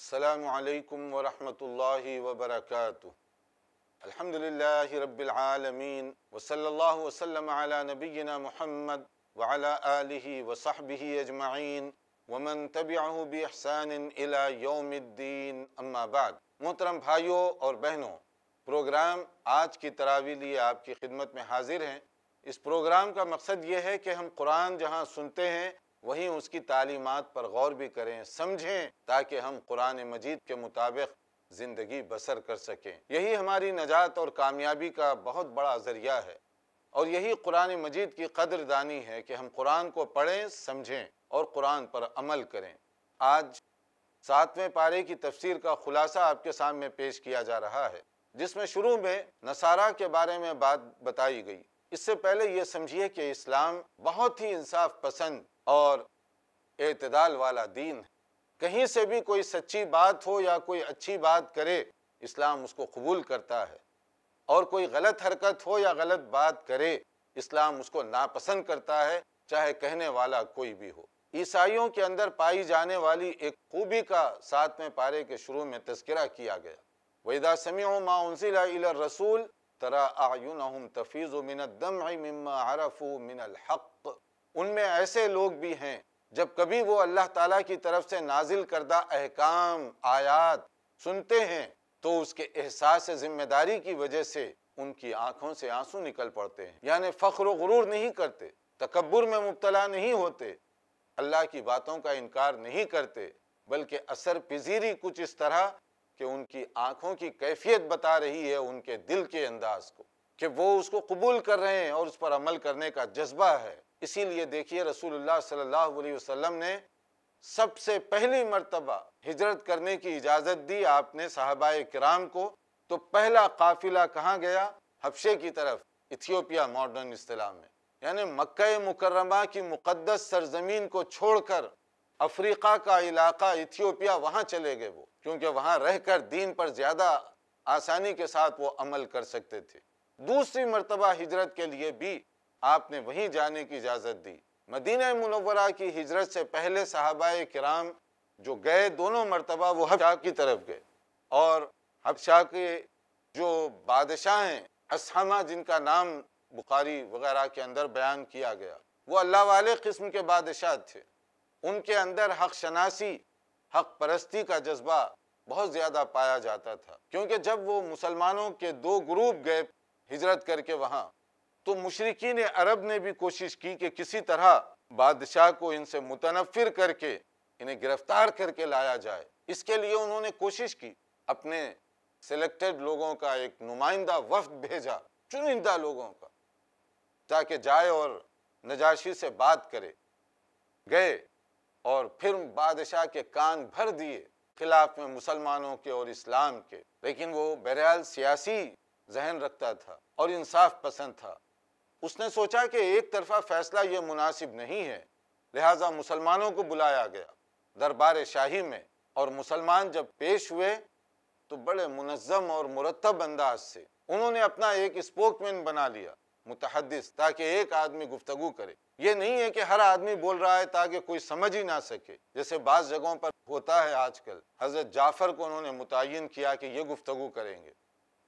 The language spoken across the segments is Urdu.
السلام علیکم ورحمۃ اللہ وبرکاتہ الحمد للہ رب العالمین وصل اللہ وسلم علی نبینا محمد وعلی آلہ وصحبہ اجمعین ومن تبعہ احسان الى یوم الدین اما بعد محترم بھائیوں اور بہنوں پروگرام آج کی تراوی لیے آپ کی خدمت میں حاضر ہیں اس پروگرام کا مقصد یہ ہے کہ ہم قرآن جہاں سنتے ہیں وہیں اس کی تعلیمات پر غور بھی کریں سمجھیں تاکہ ہم قرآن مجید کے مطابق زندگی بسر کر سکیں یہی ہماری نجات اور کامیابی کا بہت بڑا ذریعہ ہے اور یہی قرآن مجید کی قدر دانی ہے کہ ہم قرآن کو پڑھیں سمجھیں اور قرآن پر عمل کریں آج ساتویں پارے کی تفسیر کا خلاصہ آپ کے سامنے پیش کیا جا رہا ہے جس میں شروع میں نصارہ کے بارے میں بات بتائی گئی اس سے پہلے یہ سمجھیے کہ اسلام بہت ہی انصاف پسند اور اعتدال والا دین ہے کہیں سے بھی کوئی سچی بات ہو یا کوئی اچھی بات کرے اسلام اس کو قبول کرتا ہے اور کوئی غلط حرکت ہو یا غلط بات کرے اسلام اس کو ناپسند کرتا ہے چاہے کہنے والا کوئی بھی ہو عیسائیوں کے اندر پائی جانے والی ایک خوبی کا ساتھ میں پارے کے شروع میں تذکرہ کیا گیا وَإِذَا سَمِعُوا مَا أُنزِلَ إِلَى الرَّسُولِ أَعْيُنَهُمْ تَفِيضُ مِنَ الدَّمْعِ مِمَّا عَرَفُوا مِنَ الْحَقِّ ان میں ایسے لوگ بھی ہیں جب کبھی وہ اللہ تعالیٰ کی طرف سے نازل کردہ احکام آیات سنتے ہیں تو اس کے احساس ذمہ داری کی وجہ سے ان کی آنکھوں سے آنسوں نکل پڑتے ہیں یعنی فخر و غرور نہیں کرتے تکبر میں مبتلا نہیں ہوتے اللہ کی باتوں کا انکار نہیں کرتے بلکہ اثر پذیری کچھ اس طرح کہ ان کی آنکھوں کی کیفیت بتا رہی ہے ان کے دل کے انداز کو کہ وہ اس کو قبول کر رہے ہیں اور اس پر عمل کرنے کا جذبہ ہے اسی لیے دیکھیے رسول اللہ صلی اللہ علیہ وسلم نے سب سے پہلی مرتبہ ہجرت کرنے کی اجازت دی آپ نے صحابہ کرام کو تو پہلا قافلہ کہاں گیا حفشے کی طرف ایتھیوپیا ماڈرن اسطلاح میں یعنی مکہ مکرمہ کی مقدس سرزمین کو چھوڑ کر افریقہ کا علاقہ ایتھیوپیا وہاں چلے گئے وہ کیونکہ وہاں رہ کر دین پر زیادہ آسانی کے ساتھ وہ عمل کر سکتے تھے دوسری مرتبہ ہجرت کے لیے بھی آپ نے وہیں جانے کی اجازت دی مدینہ منورہ کی ہجرت سے پہلے صحابہ کرام جو گئے دونوں مرتبہ وہ شاہ کی طرف گئے اور حفشاہ کے جو بادشاہ ہیں اسحمہ جن کا نام بخاری وغیرہ کے اندر بیان کیا گیا وہ اللہ والے قسم کے بادشاہ تھے ان کے اندر حق شناسی حق پرستی کا جذبہ بہت زیادہ پایا جاتا تھا کیونکہ جب وہ مسلمانوں کے دو گروپ گئے ہجرت کر کے وہاں تو مشرقین عرب نے بھی کوشش کی کہ کسی طرح بادشاہ کو ان سے متنفر کر کے انہیں گرفتار کر کے لایا جائے اس کے لیے انہوں نے کوشش کی اپنے سلیکٹڈ لوگوں کا ایک نمائندہ وفد بھیجا چنندہ لوگوں کا تاکہ جائے اور نجاشی سے بات کرے گئے اور پھر بادشاہ کے کان بھر دیے خلاف میں مسلمانوں کے اور اسلام کے لیکن وہ بہرحال سیاسی ذہن رکھتا تھا اور انصاف پسند تھا اس نے سوچا کہ ایک طرفہ فیصلہ یہ مناسب نہیں ہے لہٰذا مسلمانوں کو بلایا گیا دربار شاہی میں اور مسلمان جب پیش ہوئے تو بڑے منظم اور مرتب انداز سے انہوں نے اپنا ایک بنا لیا متحدث تاکہ ایک آدمی گفتگو کرے یہ نہیں ہے کہ ہر آدمی بول رہا ہے تاکہ کوئی سمجھ ہی نہ سکے جیسے بعض جگہوں پر ہوتا ہے آج کل حضرت جعفر کو انہوں نے متعین کیا کہ یہ گفتگو کریں گے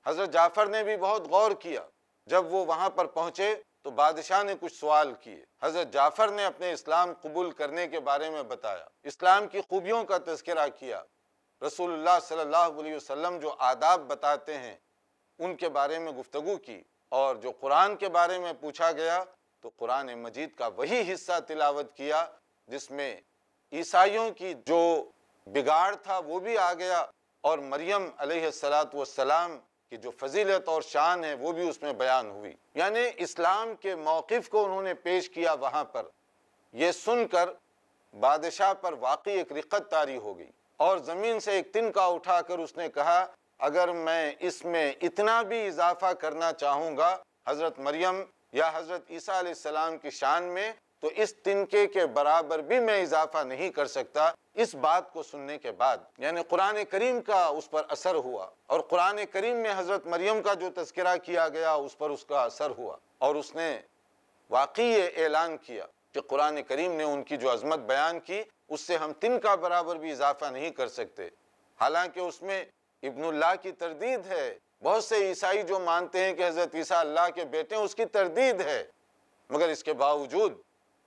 حضرت جعفر نے بھی بہت غور کیا جب وہ وہاں پر پہنچے تو بادشاہ نے کچھ سوال کیے حضرت جعفر نے اپنے اسلام قبول کرنے کے بارے میں بتایا اسلام کی خوبیوں کا تذکرہ کیا رسول اللہ صلی اللہ علیہ وسلم جو آداب بتاتے ہیں ان کے بارے میں گفتگو کی اور جو قرآن کے بارے میں پوچھا گیا تو قرآن مجید کا وہی حصہ تلاوت کیا جس میں عیسائیوں کی جو بگاڑ تھا وہ بھی آ گیا اور مریم علیہ السلام والسلام کہ جو فضیلت اور شان ہے وہ بھی اس میں بیان ہوئی یعنی اسلام کے موقف کو انہوں نے پیش کیا وہاں پر یہ سن کر بادشاہ پر واقعی ایک رقت تاری ہو گئی اور زمین سے ایک تنکا اٹھا کر اس نے کہا اگر میں اس میں اتنا بھی اضافہ کرنا چاہوں گا حضرت مریم یا حضرت عیسیٰ علیہ السلام کی شان میں تو اس تنکے کے برابر بھی میں اضافہ نہیں کر سکتا اس بات کو سننے کے بعد یعنی قرآن کریم کا اس پر اثر ہوا اور قرآن کریم میں حضرت مریم کا جو تذکرہ کیا گیا اس پر اس کا اثر ہوا اور اس نے واقعی یہ اعلان کیا کہ قرآن کریم نے ان کی جو عظمت بیان کی اس سے ہم تن کا برابر بھی اضافہ نہیں کر سکتے حالانکہ اس میں ابن اللہ کی تردید ہے بہت سے عیسائی جو مانتے ہیں کہ حضرت عیسیٰ اللہ کے بیٹے ہیں اس کی تردید ہے مگر اس کے باوجود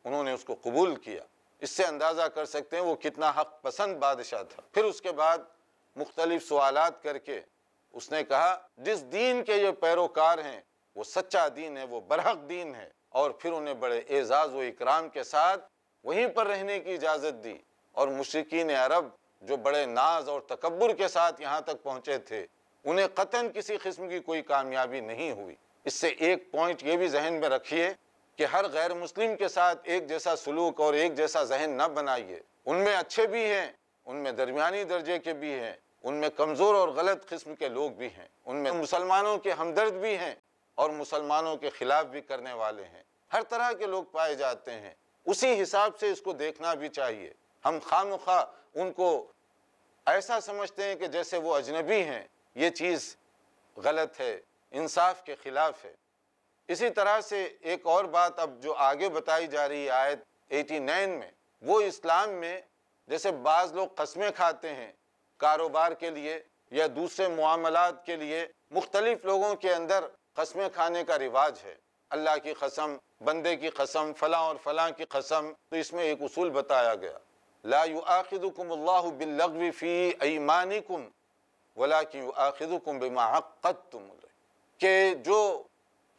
انہوں نے اس کو قبول کیا اس سے اندازہ کر سکتے ہیں وہ کتنا حق پسند بادشاہ تھا پھر اس کے بعد مختلف سوالات کر کے اس نے کہا جس دین کے یہ پیروکار ہیں وہ سچا دین ہے وہ برحق دین ہے اور پھر انہیں بڑے اعزاز و اکرام کے ساتھ وہیں پر رہنے کی اجازت دی اور مشرقین عرب جو بڑے ناز اور تکبر کے ساتھ یہاں تک پہنچے تھے انہیں قطن کسی قسم کی کوئی کامیابی نہیں ہوئی اس سے ایک پوائنٹ یہ بھی ذہن میں رکھیے کہ ہر غیر مسلم کے ساتھ ایک جیسا سلوک اور ایک جیسا ذہن نہ بنائیے ان میں اچھے بھی ہیں ان میں درمیانی درجے کے بھی ہیں ان میں کمزور اور غلط قسم کے لوگ بھی ہیں ان میں مسلمانوں کے ہمدرد بھی ہیں اور مسلمانوں کے خلاف بھی کرنے والے ہیں ہر طرح کے لوگ پائے جاتے ہیں اسی حساب سے اس کو دیکھنا بھی چاہیے ہم خواہ ان کو ایسا سمجھتے ہیں کہ جیسے وہ اجنبی ہیں یہ چیز غلط ہے انصاف کے خلاف ہے اسی طرح سے ایک اور بات اب جو آگے بتائی جا رہی آیت ایٹی نائن میں وہ اسلام میں جیسے بعض لوگ قسمیں کھاتے ہیں کاروبار کے لیے یا دوسرے معاملات کے لیے مختلف لوگوں کے اندر قسمیں کھانے کا رواج ہے اللہ کی قسم بندے کی قسم فلاں اور فلاں کی قسم تو اس میں ایک اصول بتایا گیا لا يؤاخذكم اللہ باللغو فی ایمانکم کم يؤاخذكم بما عقدتم کہ جو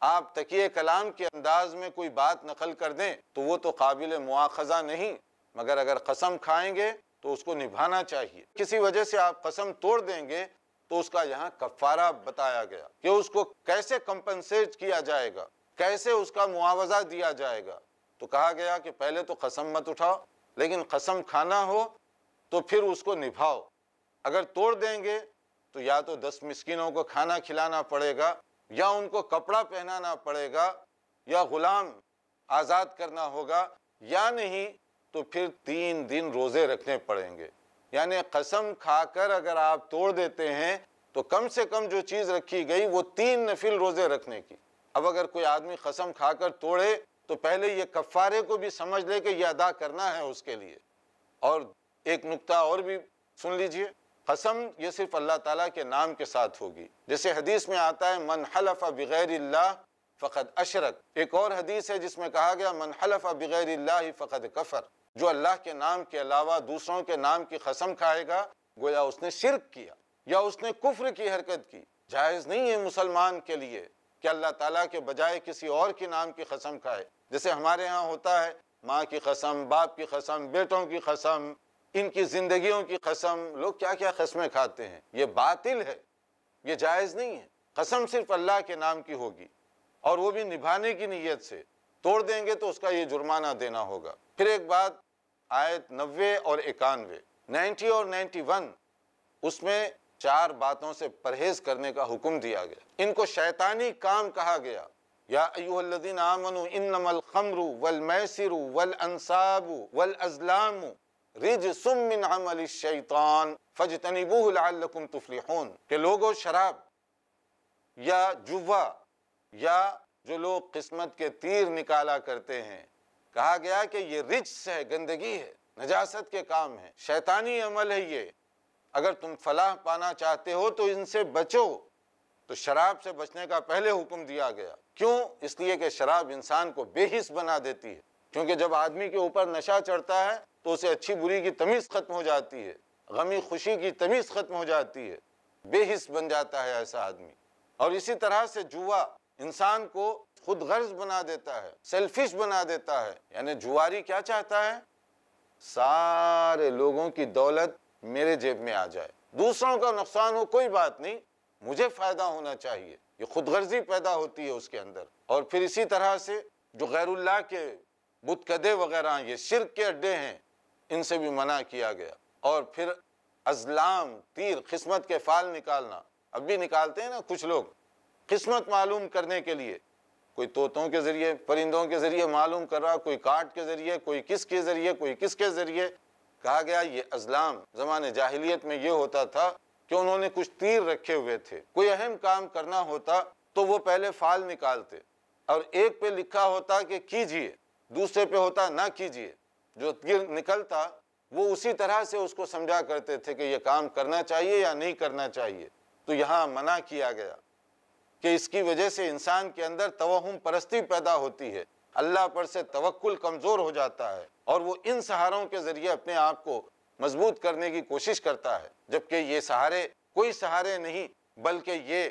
آپ تکیہ کلام کے انداز میں کوئی بات نقل کر دیں تو وہ تو قابل مواخذہ نہیں مگر اگر قسم کھائیں گے تو اس کو نبھانا چاہیے کسی وجہ سے آپ قسم توڑ دیں گے تو اس کا یہاں کفارہ بتایا گیا کہ اس کو کیسے کمپنسیٹ کیا جائے گا کیسے اس کا معاوضہ دیا جائے گا تو کہا گیا کہ پہلے تو قسم مت اٹھاؤ لیکن قسم کھانا ہو تو پھر اس کو نبھاؤ اگر توڑ دیں گے تو یا تو دس مسکینوں کو کھانا کھلانا پڑے گا یا ان کو کپڑا پہنانا پڑے گا یا غلام آزاد کرنا ہوگا یا نہیں تو پھر تین دن روزے رکھنے پڑیں گے یعنی قسم کھا کر اگر آپ توڑ دیتے ہیں تو کم سے کم جو چیز رکھی گئی وہ تین نفل روزے رکھنے کی اب اگر کوئی آدمی قسم کھا کر توڑے تو پہلے یہ کفارے کو بھی سمجھ لے کہ یہ ادا کرنا ہے اس کے لیے اور ایک نقطہ اور بھی سن لیجئے قسم یہ صرف اللہ تعالیٰ کے نام کے ساتھ ہوگی جیسے حدیث میں آتا ہے من حلف بغیر اللہ فقد اشرک ایک اور حدیث ہے جس میں کہا گیا من حلف بغیر اللہ فقد کفر جو اللہ کے نام کے علاوہ دوسروں کے نام کی قسم کھائے گا گویا اس نے شرک کیا یا اس نے کفر کی حرکت کی جائز نہیں ہے مسلمان کے لیے کہ اللہ تعالیٰ کے بجائے کسی اور کے نام کی قسم کھائے جیسے ہمارے ہاں ہوتا ہے ماں کی قسم باپ کی قسم بیٹوں کی قسم ان کی زندگیوں کی قسم لوگ کیا کیا قسمیں کھاتے ہیں یہ باطل ہے یہ جائز نہیں ہے قسم صرف اللہ کے نام کی ہوگی اور وہ بھی نبھانے کی نیت سے توڑ دیں گے تو اس کا یہ جرمانہ دینا ہوگا پھر ایک بات آیت نوے اور اکانوے نائنٹی اور نائنٹی ون اس میں چار باتوں سے پرہیز کرنے کا حکم دیا گیا ان کو شیطانی کام کہا گیا یا ایوہ الذین آمنوا انما الخمر والمیسر والانصاب والازلام رجسم من عمل الشیطان فجتنبوه لعلکم تفلحون کہ لوگوں شراب یا جوا یا جو لوگ قسمت کے تیر نکالا کرتے ہیں کہا گیا کہ یہ رجس ہے گندگی ہے نجاست کے کام ہے شیطانی عمل ہے یہ اگر تم فلاح پانا چاہتے ہو تو ان سے بچو تو شراب سے بچنے کا پہلے حکم دیا گیا کیوں اس لیے کہ شراب انسان کو بے حص بنا دیتی ہے کیونکہ جب آدمی کے اوپر نشہ چڑھتا ہے تو اسے اچھی بری کی تمیز ختم ہو جاتی ہے غمی خوشی کی تمیز ختم ہو جاتی ہے بے حص بن جاتا ہے ایسا آدمی اور اسی طرح سے جوا انسان کو خود غرض بنا دیتا ہے سیلفش بنا دیتا ہے یعنی جواری کیا چاہتا ہے سارے لوگوں کی دولت میرے جیب میں آ جائے دوسروں کا نقصان ہو کوئی بات نہیں مجھے فائدہ ہونا چاہیے یہ خود غرضی پیدا ہوتی ہے اس کے اندر اور پھر اسی طرح سے جو غیر اللہ کے کدے وغیرہ یہ شرک کے اڈے ہیں ان سے بھی منع کیا گیا اور پھر ازلام تیر قسمت کے فال نکالنا اب بھی نکالتے ہیں نا کچھ لوگ قسمت معلوم کرنے کے لیے کوئی طوطوں کے ذریعے پرندوں کے ذریعے معلوم کر رہا کوئی کاٹ کے ذریعے کوئی کس کے ذریعے کوئی کس کے ذریعے کہا گیا یہ ازلام زمان جاہلیت میں یہ ہوتا تھا کہ انہوں نے کچھ تیر رکھے ہوئے تھے کوئی اہم کام کرنا ہوتا تو وہ پہلے فال نکالتے اور ایک پہ لکھا ہوتا کہ کیجئے دوسرے پہ ہوتا نہ کیجئے جو تیر نکلتا وہ اسی طرح سے اس کو سمجھا کرتے تھے کہ یہ کام کرنا چاہیے یا نہیں کرنا چاہیے تو یہاں منع کیا گیا کہ اس کی وجہ سے انسان کے اندر توہم پرستی پیدا ہوتی ہے اللہ پر سے توکل کمزور ہو جاتا ہے اور وہ ان سہاروں کے ذریعے اپنے آپ کو مضبوط کرنے کی کوشش کرتا ہے جبکہ یہ سہارے کوئی سہارے نہیں بلکہ یہ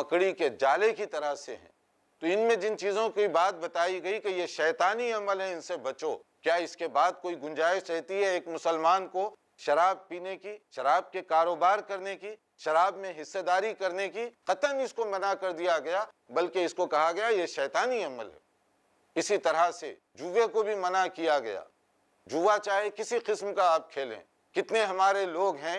مکڑی کے جالے کی طرح سے ہیں تو ان میں جن چیزوں کی بات بتائی گئی کہ یہ شیطانی عمل ہے ان سے بچو کیا اس کے بعد کوئی گنجائش رہتی ہے ایک مسلمان کو شراب پینے کی شراب کے کاروبار کرنے کی شراب میں حصہ داری کرنے کی قطن اس کو منع کر دیا گیا بلکہ اس کو کہا گیا یہ شیطانی عمل ہے اسی طرح سے جوے کو بھی منع کیا گیا جوا چاہے کسی قسم کا آپ کھیلیں کتنے ہمارے لوگ ہیں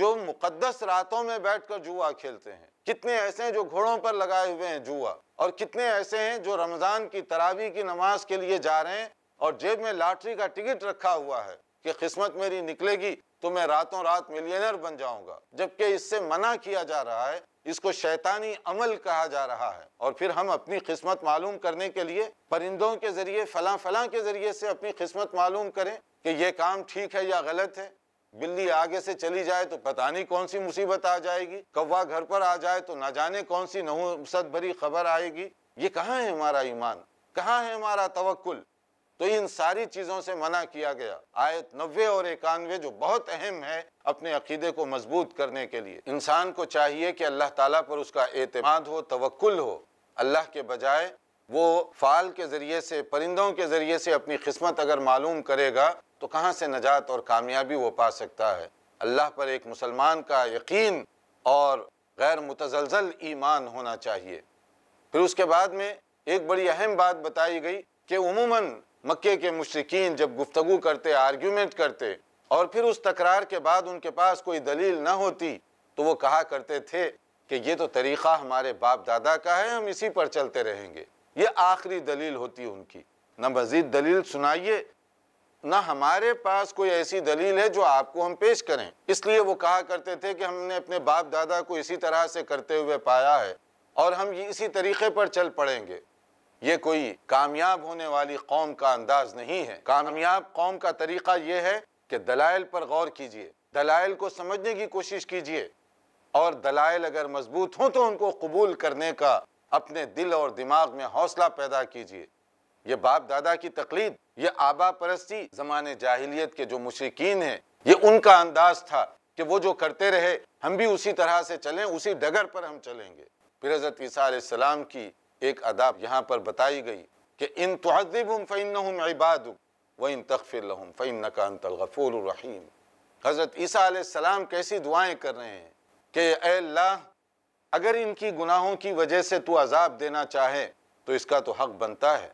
جو مقدس راتوں میں بیٹھ کر جوا کھیلتے ہیں کتنے ایسے ہیں جو گھوڑوں پر لگائے ہوئے ہیں جوا اور کتنے ایسے ہیں جو رمضان کی تراوی کی نماز کے لیے جا رہے ہیں اور جیب میں لاٹری کا ٹکٹ رکھا ہوا ہے کہ قسمت میری نکلے گی تو میں راتوں رات ملینر بن جاؤں گا جبکہ اس سے منع کیا جا رہا ہے اس کو شیطانی عمل کہا جا رہا ہے اور پھر ہم اپنی قسمت معلوم کرنے کے لیے پرندوں کے ذریعے فلاں فلاں کے ذریعے سے اپنی قسمت معلوم کریں کہ یہ کام ٹھیک ہے یا غلط ہے بلی آگے سے چلی جائے تو پتہ نہیں کون سی مصیبت آ جائے گی کوا گھر پر آ جائے تو نہ جانے کون سی نحو بھری خبر آئے گی یہ کہاں ہے ہمارا ایمان کہاں ہے ہمارا توکل تو ان ساری چیزوں سے منع کیا گیا آیت نوے اور اکانوے جو بہت اہم ہے اپنے عقیدے کو مضبوط کرنے کے لیے انسان کو چاہیے کہ اللہ تعالیٰ پر اس کا اعتماد ہو توکل ہو اللہ کے بجائے وہ فعال کے ذریعے سے پرندوں کے ذریعے سے اپنی قسمت اگر معلوم کرے گا تو کہاں سے نجات اور کامیابی وہ پا سکتا ہے اللہ پر ایک مسلمان کا یقین اور غیر متزلزل ایمان ہونا چاہیے پھر اس کے بعد میں ایک بڑی اہم بات بتائی گئی کہ عموماً مکے کے مشرقین جب گفتگو کرتے آرگیومنٹ کرتے اور پھر اس تکرار کے بعد ان کے پاس کوئی دلیل نہ ہوتی تو وہ کہا کرتے تھے کہ یہ تو طریقہ ہمارے باپ دادا کا ہے ہم اسی پر چلتے رہیں گے یہ آخری دلیل ہوتی ان کی نہ مزید دلیل سنائیے نہ ہمارے پاس کوئی ایسی دلیل ہے جو آپ کو ہم پیش کریں اس لیے وہ کہا کرتے تھے کہ ہم نے اپنے باپ دادا کو اسی طرح سے کرتے ہوئے پایا ہے اور ہم اسی طریقے پر چل پڑیں گے یہ کوئی کامیاب ہونے والی قوم کا انداز نہیں ہے کامیاب قوم کا طریقہ یہ ہے کہ دلائل پر غور کیجئے دلائل کو سمجھنے کی کوشش کیجئے اور دلائل اگر مضبوط ہوں تو ان کو قبول کرنے کا اپنے دل اور دماغ میں حوصلہ پیدا کیجئے یہ باپ دادا کی تقلید یہ آبا پرستی زمان جاہلیت کے جو مشرقین ہیں یہ ان کا انداز تھا کہ وہ جو کرتے رہے ہم بھی اسی طرح سے چلیں اسی ڈگر پر ہم چلیں گے پھر حضرت عیسیٰ علیہ السلام کی ایک اداب یہاں پر بتائی گئی کہ ان فإنهم عبادك وإن تغفر لهم فإنك أنت الغفور الرحيم حضرت عیسیٰ علیہ السلام کیسی دعائیں کر رہے ہیں کہ اے اللہ اگر ان کی گناہوں کی وجہ سے تو عذاب دینا چاہے تو اس کا تو حق بنتا ہے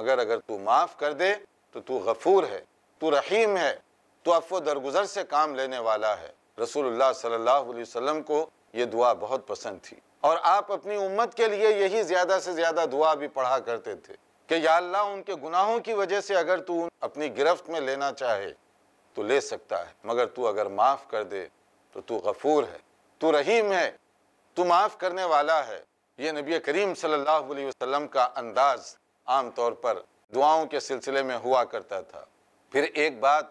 مگر اگر تو معاف کر دے تو تو غفور ہے تو رحیم ہے تو افو درگزر سے کام لینے والا ہے رسول اللہ صلی اللہ علیہ وسلم کو یہ دعا بہت پسند تھی اور آپ اپنی امت کے لیے یہی زیادہ سے زیادہ دعا بھی پڑھا کرتے تھے کہ یا اللہ ان کے گناہوں کی وجہ سے اگر تو اپنی گرفت میں لینا چاہے تو لے سکتا ہے مگر تو اگر معاف کر دے تو تو غفور ہے تو رحیم ہے تو معاف کرنے والا ہے یہ نبی کریم صلی اللہ علیہ وسلم کا انداز عام طور پر دعاؤں کے سلسلے میں ہوا کرتا تھا پھر ایک بات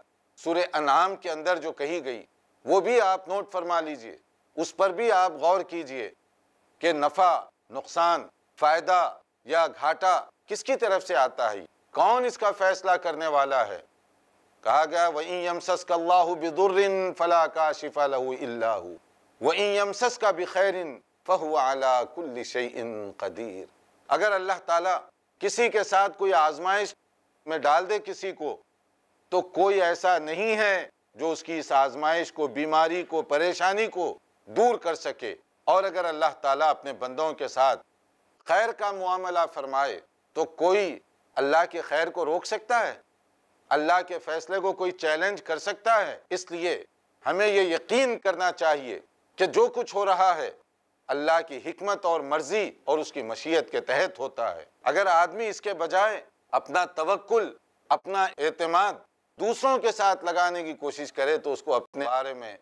سورہ انعام کے اندر جو کہی گئی وہ بھی آپ نوٹ فرما لیجئے اس پر بھی آپ غور کیجئے کہ نفع نقصان فائدہ یا گھاٹا کس کی طرف سے آتا ہے کون اس کا فیصلہ کرنے والا ہے کہا گیا وَإِن يَمْسَسْكَ اللَّهُ فَلَا كَاشِفَ لَهُ إِلَّهُ وَإِن يَمْسَسْكَ بِخَيْرٍ فَهُوَ عَلَى كُلِّ شَيْءٍ قَدِيرٍ اگر اللہ تعالیٰ کسی کے ساتھ کوئی آزمائش میں ڈال دے کسی کو تو کوئی ایسا نہیں ہے جو اس کی اس آزمائش کو بیماری کو پریشانی کو دور کر سکے اور اگر اللہ تعالیٰ اپنے بندوں کے ساتھ خیر کا معاملہ فرمائے تو کوئی اللہ کے خیر کو روک سکتا ہے اللہ کے فیصلے کو کوئی چیلنج کر سکتا ہے اس لیے ہمیں یہ یقین کرنا چاہیے کہ جو کچھ ہو رہا ہے اللہ کی حکمت اور مرضی اور اس کی مشیت کے تحت ہوتا ہے اگر آدمی اس کے بجائے اپنا توکل اپنا اعتماد دوسروں کے ساتھ لگانے کی کوشش کرے تو اس کو اپنے بارے میں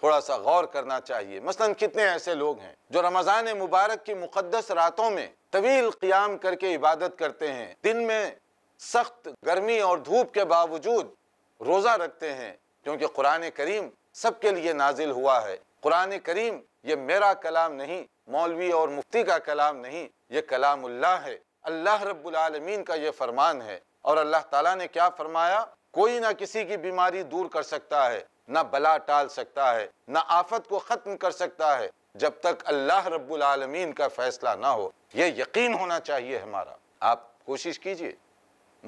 تھوڑا سا غور کرنا چاہیے مثلا کتنے ایسے لوگ ہیں جو رمضان مبارک کی مقدس راتوں میں طویل قیام کر کے عبادت کرتے ہیں دن میں سخت گرمی اور دھوپ کے باوجود روزہ رکھتے ہیں کیونکہ قرآن کریم سب کے لیے نازل ہوا ہے قرآن کریم یہ میرا کلام نہیں مولوی اور مفتی کا کلام نہیں یہ کلام اللہ ہے اللہ رب العالمین کا یہ فرمان ہے اور اللہ تعالیٰ نے کیا فرمایا کوئی نہ کسی کی بیماری دور کر سکتا ہے نہ بلا ٹال سکتا ہے نہ آفت کو ختم کر سکتا ہے جب تک اللہ رب العالمین کا فیصلہ نہ ہو یہ یقین ہونا چاہیے ہمارا آپ کوشش کیجئے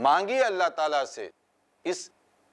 مانگیے اللہ تعالیٰ سے اس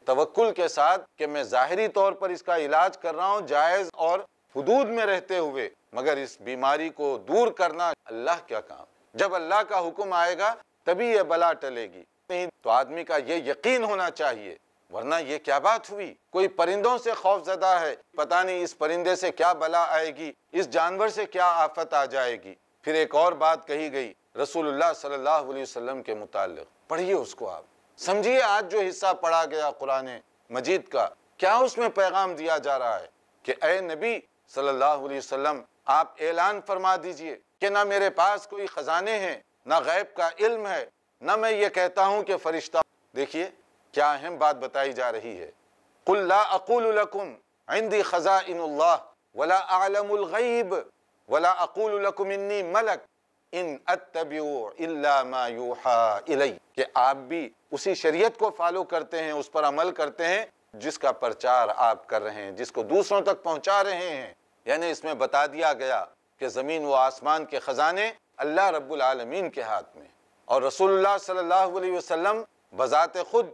توقل کے ساتھ کہ میں ظاہری طور پر اس کا علاج کر رہا ہوں جائز اور حدود میں رہتے ہوئے مگر اس بیماری کو دور کرنا اللہ کا کام جب اللہ کا حکم آئے گا تبھی یہ بلا ٹلے گی نہیں تو آدمی کا یہ یقین ہونا چاہیے ورنہ یہ کیا بات ہوئی کوئی پرندوں سے خوف زدہ ہے پتہ نہیں اس پرندے سے کیا بلا آئے گی اس جانور سے کیا آفت آ جائے گی پھر ایک اور بات کہی گئی رسول اللہ صلی اللہ علیہ وسلم کے متعلق پڑھیے اس کو آپ سمجھیے آج جو حصہ پڑھا گیا قرآن مجید کا کیا اس میں پیغام دیا جا رہا ہے کہ اے نبی صلی اللہ علیہ وسلم آپ اعلان فرما دیجئے کہ نہ میرے پاس کوئی خزانے ہیں نہ غیب کا علم ہے نہ میں یہ کہتا ہوں کہ فرشتہ دیکھیے کیا اہم بات بتائی جا رہی ہے قُلْ لَا أَقُولُ لَكُمْ عِنْدِي خَزَائِنُ اللَّهِ وَلَا أَعْلَمُ الْغَيْبِ وَلَا أَقُولُ لَكُمْ إِنِّي مَلَكْ اِنْ أَتَّبِعُ إِلَّا مَا يُوحَا إِلَيْهِ کہ آپ بھی اسی شریعت کو فالو کرتے ہیں اس پر عمل کرتے ہیں جس کا پرچار آپ کر رہے ہیں جس کو دوسروں تک پہنچا رہے ہیں یعنی اس میں بتا دیا گیا کہ زمین و آسمان کے خزانے اللہ رب العالمین کے ہاتھ میں اور رسول اللہ صلی اللہ علیہ وسلم بذات خود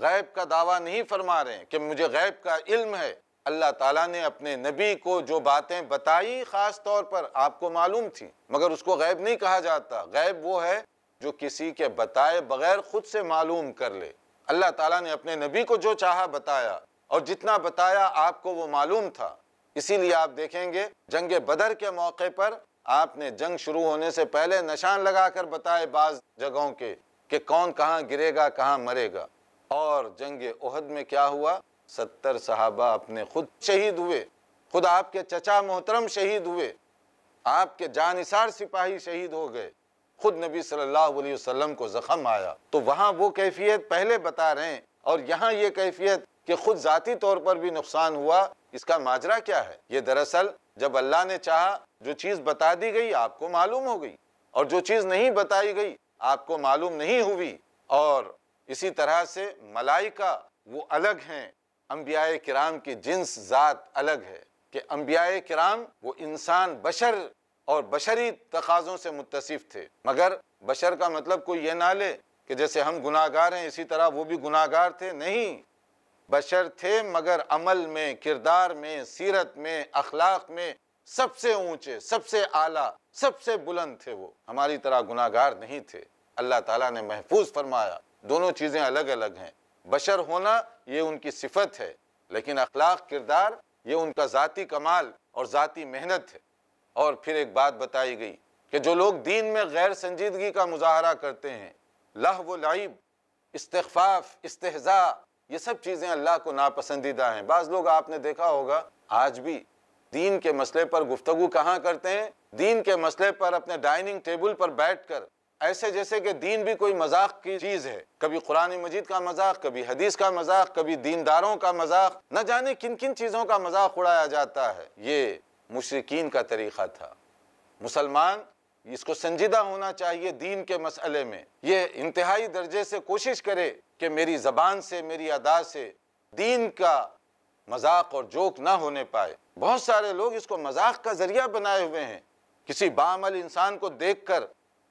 غیب کا دعویٰ نہیں فرما رہے ہیں کہ مجھے غیب کا علم ہے اللہ تعالیٰ نے اپنے نبی کو جو باتیں بتائی خاص طور پر آپ کو معلوم تھی مگر اس کو غیب نہیں کہا جاتا غیب وہ ہے جو کسی کے بتائے بغیر خود سے معلوم کر لے اللہ تعالیٰ نے اپنے نبی کو جو چاہا بتایا اور جتنا بتایا آپ کو وہ معلوم تھا اسی لیے آپ دیکھیں گے جنگ بدر کے موقع پر آپ نے جنگ شروع ہونے سے پہلے نشان لگا کر بتائے بعض جگہوں کے کہ کون کہاں گرے گا کہاں مرے گا اور جنگ احد میں کیا ہوا ستر صحابہ اپنے خود شہید ہوئے خود آپ کے چچا محترم شہید ہوئے آپ کے جانثار سپاہی شہید ہو گئے خود نبی صلی اللہ علیہ وسلم کو زخم آیا تو وہاں وہ کیفیت پہلے بتا رہے ہیں اور یہاں یہ کیفیت کہ خود ذاتی طور پر بھی نقصان ہوا اس کا ماجرہ کیا ہے یہ دراصل جب اللہ نے چاہا جو چیز بتا دی گئی آپ کو معلوم ہو گئی اور جو چیز نہیں بتائی گئی آپ کو معلوم نہیں ہوئی اور اسی طرح سے ملائکہ وہ الگ ہیں انبیاء کرام کی جنس ذات الگ ہے کہ انبیاء کرام وہ انسان بشر اور بشری تقاضوں سے متصف تھے مگر بشر کا مطلب کوئی یہ نہ لے کہ جیسے ہم گناہ گار ہیں اسی طرح وہ بھی گناہ گار تھے نہیں بشر تھے مگر عمل میں کردار میں سیرت میں اخلاق میں سب سے اونچے سب سے اعلیٰ سب سے بلند تھے وہ ہماری طرح گناہ گار نہیں تھے اللہ تعالیٰ نے محفوظ فرمایا دونوں چیزیں الگ الگ ہیں بشر ہونا یہ ان کی صفت ہے لیکن اخلاق کردار یہ ان کا ذاتی کمال اور ذاتی محنت ہے اور پھر ایک بات بتائی گئی کہ جو لوگ دین میں غیر سنجیدگی کا مظاہرہ کرتے ہیں لہو و لعیب استخفاف استحضاء یہ سب چیزیں اللہ کو ناپسندیدہ ہیں بعض لوگ آپ نے دیکھا ہوگا آج بھی دین کے مسئلے پر گفتگو کہاں کرتے ہیں دین کے مسئلے پر اپنے ڈائننگ ٹیبل پر بیٹھ کر ایسے جیسے کہ دین بھی کوئی مذاق کی چیز ہے کبھی قرآن مجید کا مذاق کبھی حدیث کا مذاق کبھی دینداروں کا مذاق نہ جانے کن کن چیزوں کا مذاق اڑایا جاتا ہے یہ مشرقین کا طریقہ تھا مسلمان اس کو سنجیدہ ہونا چاہیے دین کے مسئلے میں یہ انتہائی درجے سے کوشش کرے کہ میری زبان سے میری ادا سے دین کا مذاق اور جوک نہ ہونے پائے بہت سارے لوگ اس کو مذاق کا ذریعہ بنائے ہوئے ہیں کسی بامل انسان کو دیکھ کر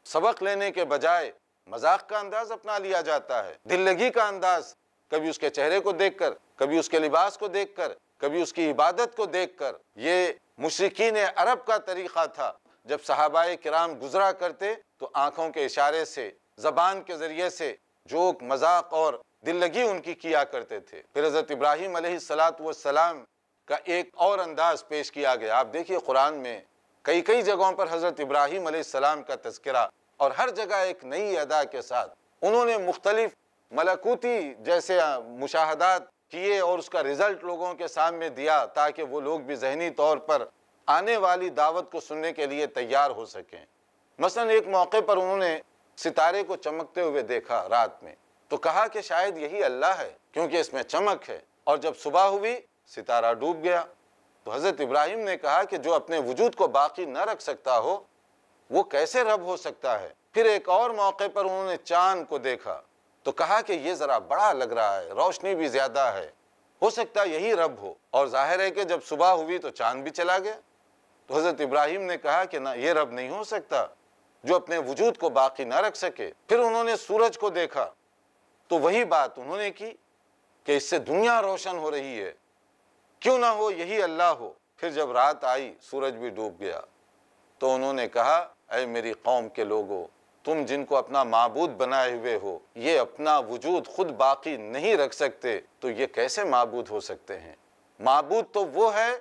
سبق لینے کے بجائے مذاق کا انداز اپنا لیا جاتا ہے دل لگی کا انداز کبھی اس کے چہرے کو دیکھ کر کبھی اس کے لباس کو دیکھ کر کبھی اس کی عبادت کو دیکھ کر یہ مشرقین عرب کا طریقہ تھا جب صحابہ کرام گزرا کرتے تو آنکھوں کے اشارے سے زبان کے ذریعے سے جوک مذاق اور دل لگی ان کی کیا کرتے تھے پھر حضرت ابراہیم علیہ السلاۃ والسلام کا ایک اور انداز پیش کیا گیا آپ دیکھیے قرآن میں کئی کئی جگہوں پر حضرت ابراہیم علیہ السلام کا تذکرہ اور ہر جگہ ایک نئی ادا کے ساتھ انہوں نے مختلف ملکوتی جیسے مشاہدات کیے اور اس کا رزلٹ لوگوں کے سامنے دیا تاکہ وہ لوگ بھی ذہنی طور پر آنے والی دعوت کو سننے کے لیے تیار ہو سکیں مثلا ایک موقع پر انہوں نے ستارے کو چمکتے ہوئے دیکھا رات میں تو کہا کہ شاید یہی اللہ ہے کیونکہ اس میں چمک ہے اور جب صبح ہوئی ستارہ ڈوب گیا تو حضرت ابراہیم نے کہا کہ جو اپنے وجود کو باقی نہ رکھ سکتا ہو وہ کیسے رب ہو سکتا ہے پھر ایک اور موقع پر انہوں نے چاند کو دیکھا تو کہا کہ یہ ذرا بڑا لگ رہا ہے روشنی بھی زیادہ ہے ہو سکتا یہی رب ہو اور ظاہر ہے کہ جب صبح ہوئی تو چاند بھی چلا گیا تو حضرت ابراہیم نے کہا کہ نہ یہ رب نہیں ہو سکتا جو اپنے وجود کو باقی نہ رکھ سکے پھر انہوں نے سورج کو دیکھا تو وہی بات انہوں نے کی کہ اس سے دنیا روشن ہو رہی ہے کیوں نہ ہو یہی اللہ ہو پھر جب رات آئی سورج بھی ڈوب گیا تو انہوں نے کہا اے میری قوم کے لوگوں تم جن کو اپنا معبود بنائے ہوئے ہو یہ اپنا وجود خود باقی نہیں رکھ سکتے تو یہ کیسے معبود ہو سکتے ہیں معبود تو وہ ہے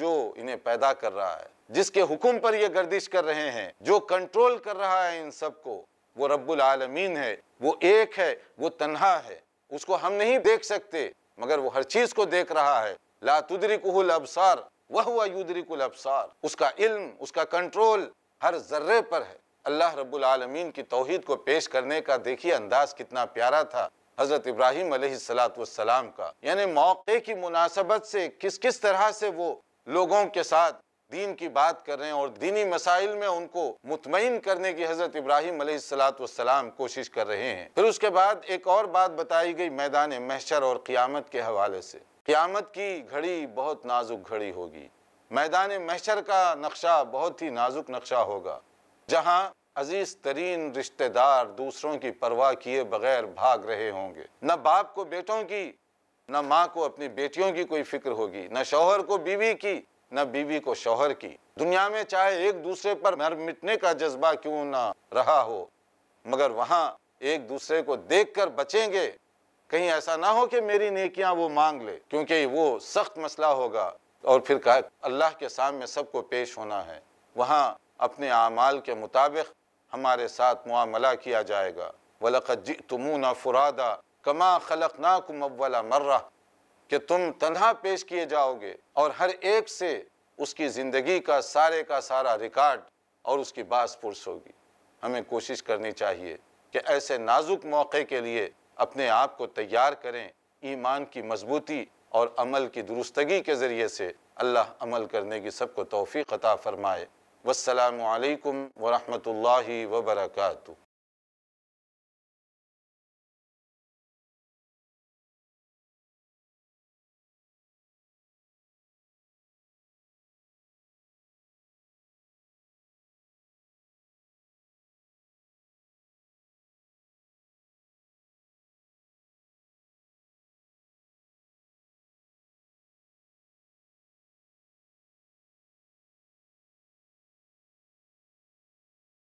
جو انہیں پیدا کر رہا ہے جس کے حکم پر یہ گردش کر رہے ہیں جو کنٹرول کر رہا ہے ان سب کو وہ رب العالمین ہے وہ ایک ہے وہ تنہا ہے اس کو ہم نہیں دیکھ سکتے مگر وہ ہر چیز کو دیکھ رہا ہے لا الابصار وہو یدرک الابصار اس کا علم اس کا کنٹرول ہر ذرے پر ہے اللہ رب العالمین کی توحید کو پیش کرنے کا دیکھیے انداز کتنا پیارا تھا حضرت ابراہیم علیہ السلام والسلام کا یعنی موقع کی مناسبت سے کس کس طرح سے وہ لوگوں کے ساتھ دین کی بات کر رہے ہیں اور دینی مسائل میں ان کو مطمئن کرنے کی حضرت ابراہیم علیہ السلام کوشش کر رہے ہیں پھر اس کے بعد ایک اور بات بتائی گئی میدان محشر اور قیامت کے حوالے سے قیامت کی گھڑی بہت نازک گھڑی ہوگی میدان محشر کا نقشہ بہت ہی نازک نقشہ ہوگا جہاں عزیز ترین رشتہ دار دوسروں کی پرواہ کیے بغیر بھاگ رہے ہوں گے نہ باپ کو بیٹوں کی نہ ماں کو اپنی بیٹیوں کی کوئی فکر ہوگی نہ شوہر کو بیوی کی نہ بیوی کو شوہر کی دنیا میں چاہے ایک دوسرے پر مر مٹنے کا جذبہ کیوں نہ رہا ہو مگر وہاں ایک دوسرے کو دیکھ کر بچیں گے کہیں ایسا نہ ہو کہ میری نیکیاں وہ مانگ لے کیونکہ وہ سخت مسئلہ ہوگا اور پھر کہا اللہ کے سامنے سب کو پیش ہونا ہے وہاں اپنے اعمال کے مطابق ہمارے ساتھ معاملہ کیا جائے گا وَلَقَدْ جِئْتُمُونَ فُرَادَ كَمَا خَلَقْنَاكُمْ اَوَّلَ نہ کہ تم تنہا پیش کیے جاؤ گے اور ہر ایک سے اس کی زندگی کا سارے کا سارا ریکارڈ اور اس کی باس پرس ہوگی ہمیں کوشش کرنی چاہیے کہ ایسے نازک موقع کے لیے اپنے آپ کو تیار کریں ایمان کی مضبوطی اور عمل کی درستگی کے ذریعے سے اللہ عمل کرنے کی سب کو توفیق عطا فرمائے والسلام علیکم ورحمۃ اللہ وبرکاتہ